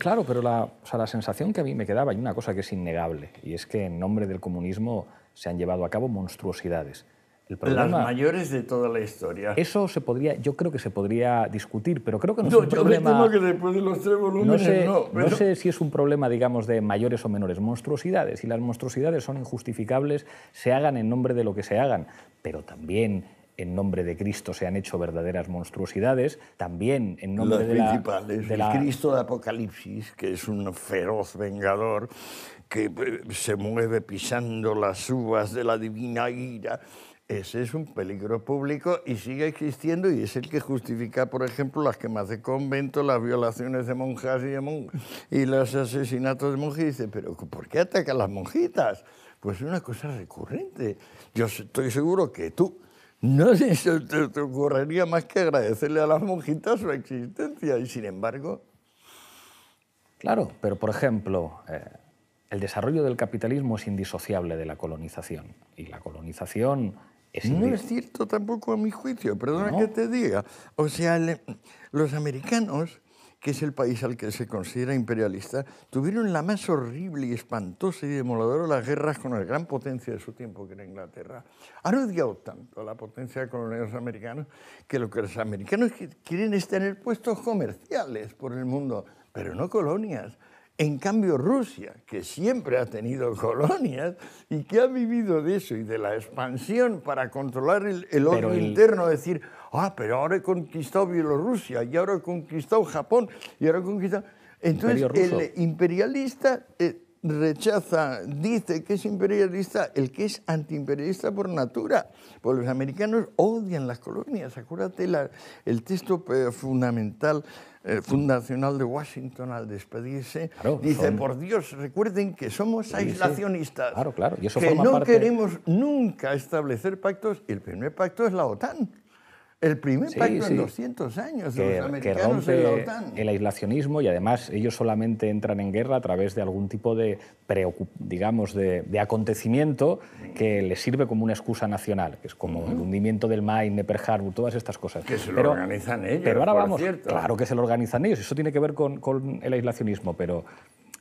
Claro, pero la, la sensación que a mí me quedaba, hay una cosa que es innegable, y es que en nombre del comunismo se han llevado a cabo monstruosidades. El Las mayores de toda la historia. Eso se podría, yo creo que se podría discutir, pero creo que no, es un yo problema. que después de los tres volúmenes, no, sé, no. sé si es un problema, digamos, de mayores o menores monstruosidades. Y las monstruosidades son injustificables, se hagan en nombre de lo que se hagan, pero también en nombre de Cristo se han hecho verdaderas monstruosidades, también en nombre del de El Cristo de Apocalipsis, que es un feroz vengador que eh, se mueve pisando las uvas de la divina ira. Ese es un peligro público y sigue existiendo y es el que justifica, por ejemplo, las quemas de convento, las violaciones de monjas y, de y los asesinatos de monjas. dice, pero ¿por qué atacan las monjitas? Pues es una cosa recurrente. Yo estoy seguro que tú, no se te ocurriría más que agradecerle a las monjitas su existencia y sin embargo... Claro, pero por ejemplo, eh, el desarrollo del capitalismo es indisociable de la colonización y la colonización es no es cierto tampoco a mi juicio, perdona que te diga. O sea, los americanos que es el país al que se considera imperialista, tuvieron la más horrible y espantosa y demoledora las guerras con la gran potencia de su tiempo, que era Inglaterra. Han odiado tanto a la potencia de colonios americanos que lo que los americanos quieren es tener puestos comerciales por el mundo, pero no colonias. En cambio, Rusia, que siempre ha tenido colonias y que ha vivido de eso y de la expansión para controlar el, orden interno, decir, ah, pero ahora he conquistado Bielorrusia y ahora he conquistado Japón y ahora he conquistado... Entonces, el imperialista eh, rechaza, dice que es imperialista el que es antiimperialista por natura, porque los americanos odian las colonias. Acuérdate el texto eh, fundamental el eh, fundacional de Washington al despedirse, dice, por Dios, recuerden que somos aislacionistas, Claro, claro. eso que no queremos nunca establecer pactos, y el primer pacto es la OTAN. El primer pacto en 200 años rompe El aislacionismo y además ellos solamente entran en guerra a través de algún tipo de, digamos, de, acontecimiento que les sirve como una excusa nacional, que es como el hundimiento del Maine, Pearl Harbor, todas estas cosas. Que se lo organizan ellos. Pero ahora vamos, claro que se lo organizan ellos, eso tiene que ver con, el aislacionismo, pero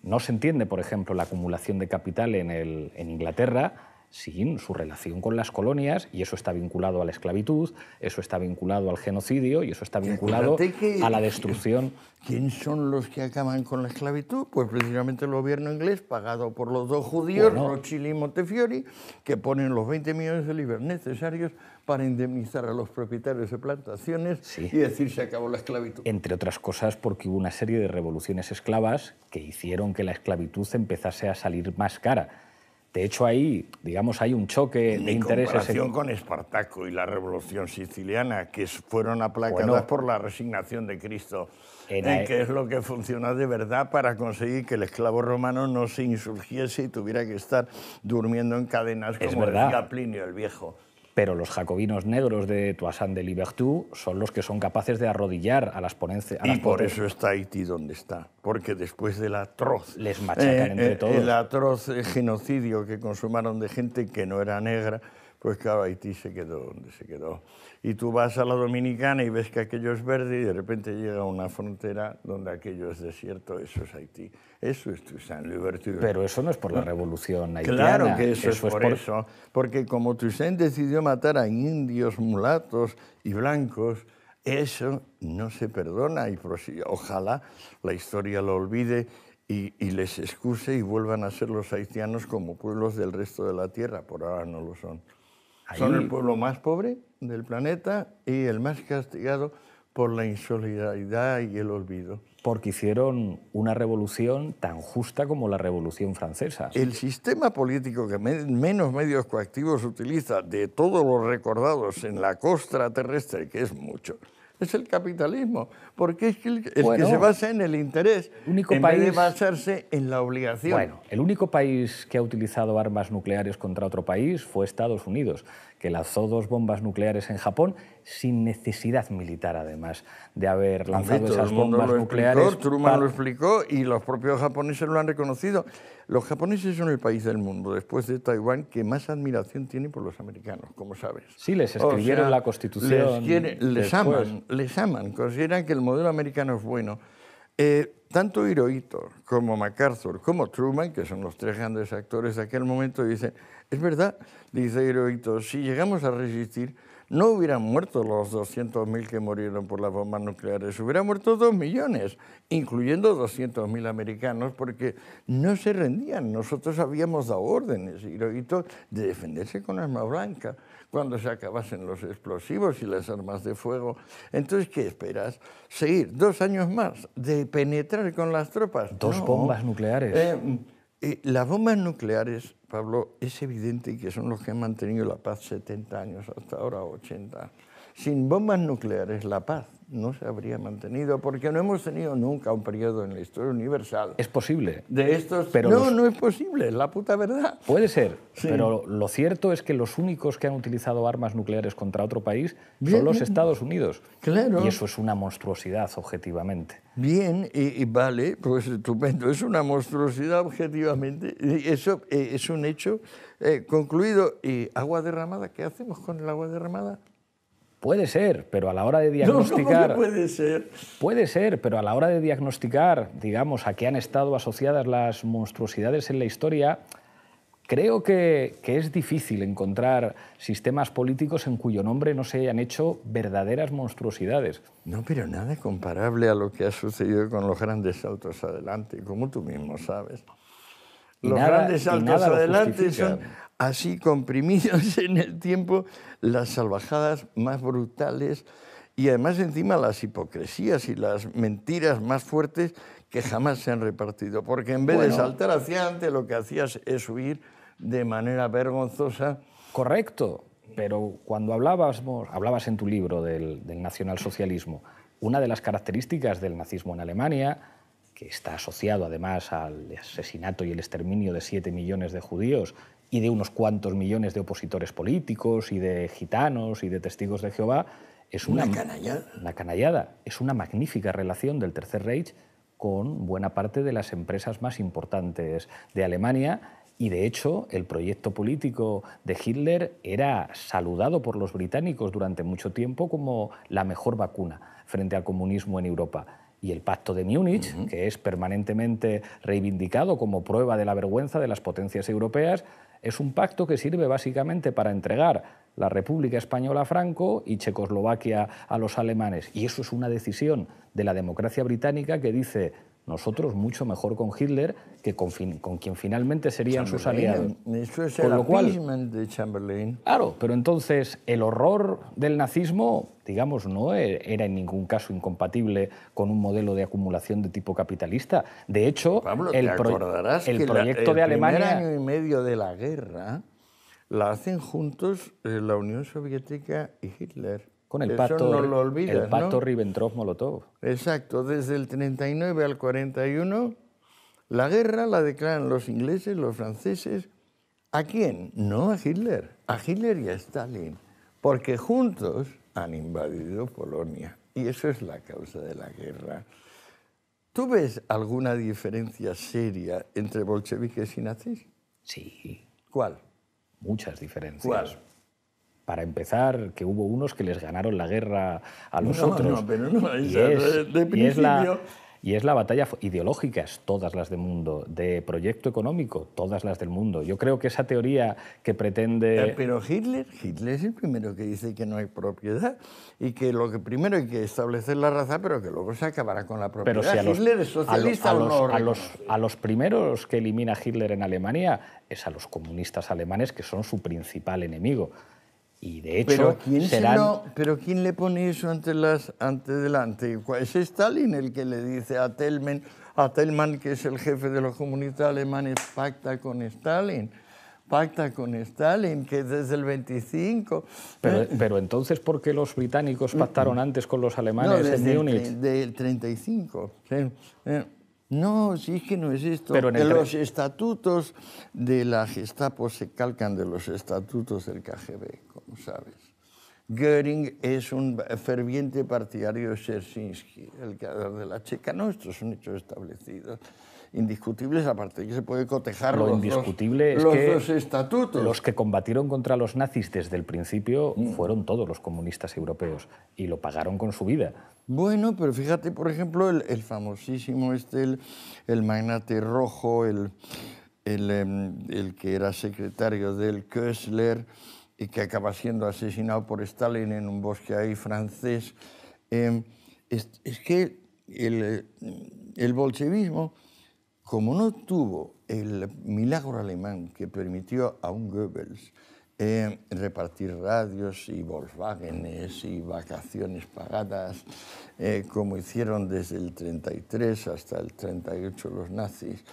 no se entiende, por ejemplo, la acumulación de capital el, en Inglaterra sin su relación con las colonias, y eso está vinculado a la esclavitud, eso está vinculado al genocidio y eso está vinculado a la destrucción. ¿Quiénes son los que acaban con la esclavitud? Pues precisamente el gobierno inglés, pagado por los dos judíos, bueno. y Montefiori, que ponen los 20 millones de libras necesarios para indemnizar a los propietarios de plantaciones y decir se acabó la esclavitud. Entre otras cosas porque hubo una serie de revoluciones esclavas que hicieron que la esclavitud empezase a salir más cara de hecho, ahí, digamos, hay un choque de intereses. con Espartaco y la Revolución Siciliana, que fueron aplacadas por la resignación de Cristo, en que es lo que funciona de verdad para conseguir que el esclavo romano no se insurgiese y tuviera que estar durmiendo en cadenas, como es Plinio el Viejo pero los jacobinos negros de Toussaint de Libertú son los que son capaces de arrodillar a las ponencias. Y por eso está Haití donde está, porque después del atroz... Les machacan eh, entre eh, todos. El atroz genocidio que consumaron de gente que no era negra, pues claro, Haití se quedó donde se quedó. Y tú vas a la Dominicana y ves que aquello es verde y de repente llega a una frontera donde aquello es desierto, eso es Haití. Eso es Toussaint Pero eso no es por la revolución haitiana. Claro que eso, es, por, eso. Porque como Toussaint decidió matar a indios, mulatos y blancos, eso no se perdona y ojalá la historia lo olvide y, y, les excuse y vuelvan a ser los haitianos como pueblos del resto de la tierra. Por ahora no lo son. Son el pueblo más pobre del planeta y el más castigado por la insolidaridad y el olvido. Porque hicieron una revolución tan justa como la Revolución Francesa. El sistema político que menos medios coactivos utiliza de todos los recordados en la costra terrestre, que es mucho, es el capitalismo, porque es el, que se basa en el interés, en basarse en la obligación. Bueno, el único país que ha utilizado armas nucleares contra otro país fue Estados Unidos, que lanzó dos bombas nucleares en Japón sin necesidad militar, además, de haber lanzado esas bombas nucleares. Truman lo explicó y los propios japoneses lo han reconocido. Los japoneses son el país del mundo, después de Taiwán, que más admiración tiene por los americanos, como sabes. Sí, les escribieron la Constitución. Les, aman, les aman, consideran que el modelo americano es bueno. Eh, tanto Hirohito como MacArthur, como Truman, que son los tres grandes actores de aquel momento, dicen, es verdad, dice Hirohito, si llegamos a resistir, no hubieran muerto los 200.000 que murieron por las bombas nucleares, hubieran muerto 2 millones, incluyendo 200.000 americanos, porque no se rendían. Nosotros habíamos dado órdenes, Hirohito, de defenderse con arma blanca cuando se acabasen los explosivos y las armas de fuego. Entonces, ¿qué esperas? Seguir dos años más de penetrar con las tropas. Dos bombas nucleares. Eh, eh, las bombas nucleares Pablo, es evidente que son los que han mantenido la paz 70 años, hasta ahora 80. Sin bombas nucleares la paz no se habría mantenido porque no hemos tenido nunca un periodo en la historia universal. Es posible. De estos... no, no es posible, es la puta verdad. Puede ser, pero lo cierto es que los únicos que han utilizado armas nucleares contra otro país son los Estados Unidos. Claro. Y eso es una monstruosidad, objetivamente. Bien, y, vale, pues estupendo, es una monstruosidad objetivamente. Eso eh, es una hecho eh, concluido. ¿Y agua derramada? ¿Qué hacemos con el agua derramada? Puede ser, pero a la hora de diagnosticar. puede ser? Puede ser, pero a la hora de diagnosticar, digamos, a qué han estado asociadas las monstruosidades en la historia, creo que, que es difícil encontrar sistemas políticos en cuyo nombre no se hayan hecho verdaderas monstruosidades. No, pero nada comparable a lo que ha sucedido con los grandes saltos adelante, como tú mismo sabes. Los grandes saltos adelante son así comprimidos en el tiempo las salvajadas más brutales y además encima las hipocresías y las mentiras más fuertes que jamás se han repartido. Porque en vez de saltar hacia adelante, lo que hacías es huir de manera vergonzosa. Correcto, pero cuando hablabas, hablabas en tu libro del, del nacionalsocialismo, una de las características del nazismo en Alemania que está asociado además al asesinato y el exterminio de siete millones de judíos y de unos cuantos millones de opositores políticos y de gitanos y de testigos de Jehová, es una, una canallada. Es una magnífica relación del Tercer Reich con buena parte de las empresas más importantes de Alemania y de hecho, el proyecto político de Hitler era saludado por los británicos durante mucho tiempo como la mejor vacuna frente al comunismo en Europa y el Pacto de Múnich, que es permanentemente reivindicado como prueba de la vergüenza de las potencias europeas, es un pacto que sirve básicamente para entregar la República Española a Franco y Checoslovaquia a los alemanes. Y eso es una decisión de la democracia británica que dice nosotros mucho mejor con Hitler que con, quien finalmente serían sus aliados. Eso es el lo de Chamberlain. Claro, pero entonces el horror del nazismo, digamos, no e, era en ningún caso incompatible con un modelo de acumulación de tipo capitalista. De hecho, el, el proyecto el de Alemania... año y medio de la guerra la hacen juntos eh, la Unión Soviética y Hitler. Con el pacto, el pacto ribbentrop Ribbentrop-Molotov. Exacto, desde el 39 al 41, la guerra la declaran los ingleses, los franceses. ¿A quién? No a Hitler, a Hitler y a Stalin, porque juntos han invadido Polonia. Y eso es la causa de la guerra. ¿Tú ves alguna diferencia seria entre bolcheviques y nazis? Sí. ¿Cuál? Muchas diferencias. ¿Cuál? para empezar, que hubo unos que les ganaron la guerra a los otros. No, pero no, y, es, y, la, batalla ideológica, todas las del mundo, de proyecto económico, todas las del mundo. Yo creo que esa teoría que pretende... Eh, pero Hitler, Hitler es el primero que dice que no hay propiedad y que lo que primero hay que establecer la raza, pero que luego se acabará con la propiedad. Pero si Hitler es socialista o no. a los primeros que elimina Hitler en Alemania es a los comunistas alemanes, que son su principal enemigo. Y de hecho, ¿Pero quién, ¿pero quién le pone eso ante, las, ante delante? Es pues Stalin el que le dice a Telmen, a Telman, que es el jefe de los comunistas alemanes, pacta con Stalin pacta con Stalin, que desde el 25... Pero, eh, pero, entonces, ¿por qué los británicos pactaron antes con los alemanes en 35. No, sí que no es esto. Los estatutos de la Gestapo se calcan de los estatutos del KGB, como sabes. Göring es un ferviente partidario de Chersinsky, el creador de la checa. No, estos son hechos establecidos indiscutibles aparte aparte que se puede cotejar los, indiscutible los estatutos. Los que combatieron contra los nazis desde el principio mm. fueron todos los comunistas europeos y lo pagaron con su vida. Bueno, pero fíjate, por ejemplo, el, famosísimo este, el, magnate rojo, el, el, em, que era secretario del Kössler y que acaba siendo asesinado por Stalin en un bosque ahí francés. Em, es, es, que el eh, bolchevismo como no tuvo el milagro alemán que permitió a un Goebbels eh, repartir radios y Volkswagenes y vacaciones pagadas, eh, como hicieron desde el 33 hasta el 38 los nazis,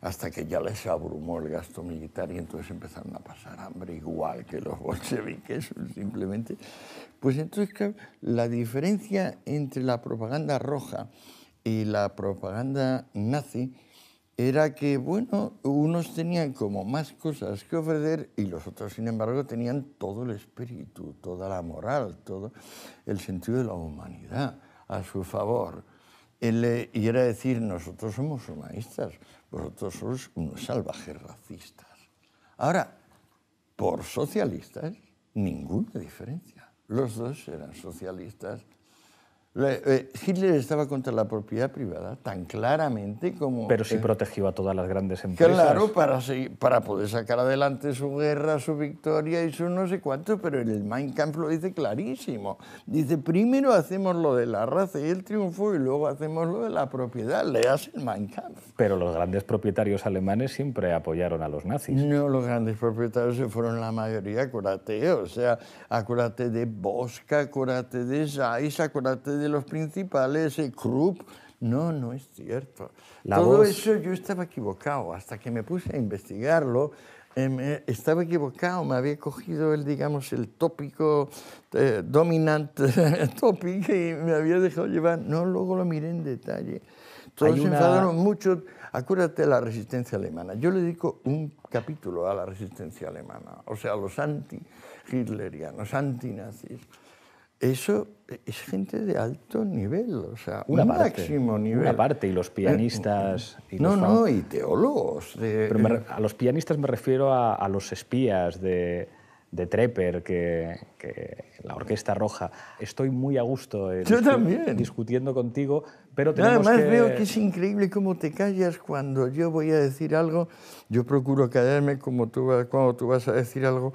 hasta que ya les abrumó el gasto militar y entonces empezaron a pasar hambre igual que los bolcheviques, simplemente. Pues entonces la diferencia entre la propaganda roja y la propaganda nazi era que, bueno, unos tenían como más cosas que ofrecer y los otros, sin embargo, tenían todo el espíritu, toda la moral, todo el sentido de la humanidad a su favor. y era decir, nosotros somos humanistas, vosotros sois unos salvajes racistas. Ahora, por socialistas, ninguna diferencia. Los dos eran socialistas eh, Hitler estaba contra la propiedad privada tan claramente como... Pero sí protegió a todas las grandes empresas. Claro, para, para poder sacar adelante su guerra, su victoria y su no sé cuánto, pero el Mein Kampf lo dice clarísimo. Dice, primero hacemos lo de la raza y el triunfo y luego hacemos lo de la propiedad, le hace el Mein Kampf. Pero los grandes propietarios alemanes siempre apoyaron a los nazis. No, los grandes propietarios se fueron la mayoría curateos. o sea, acuérdate de Bosca, acuérdate de Zeiss, acuérdate de los principales, eh, Krupp. No, no es cierto. Todo eso yo estaba equivocado. Hasta que me puse a investigarlo, eh, estaba equivocado. Me había cogido el, digamos, el tópico eh, dominante, dominante, tópico, y me había dejado llevar. No, luego lo miré en detalle. Todos se mucho. Acuérdate de la resistencia alemana. Yo le dedico un capítulo a la resistencia alemana, o sea, a los anti-hitlerianos, anti-nazis. Eso es gente de alto nivel, o sea, un máximo nivel. Una y los eh, pianistas... y no, no, y teólogos. Eh, a los pianistas me refiero a, los espías de, Trepper, que, la Orquesta Roja. Estoy muy a gusto discutiendo contigo, pero tenemos Nada más veo que es increíble cómo te callas cuando yo voy a decir algo. Yo procuro callarme como tú, cuando tú vas a decir algo.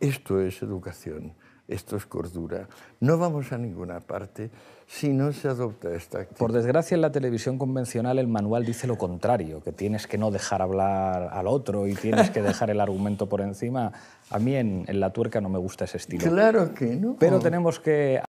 Esto es educación esto es cordura. No vamos a ninguna parte si no se adopta esta actitud. Por desgracia, en la televisión convencional el manual dice lo contrario, que tienes que no dejar hablar al otro y tienes que dejar el argumento por encima. A mí en, la tuerca no me gusta ese estilo. Claro que no. Pero tenemos que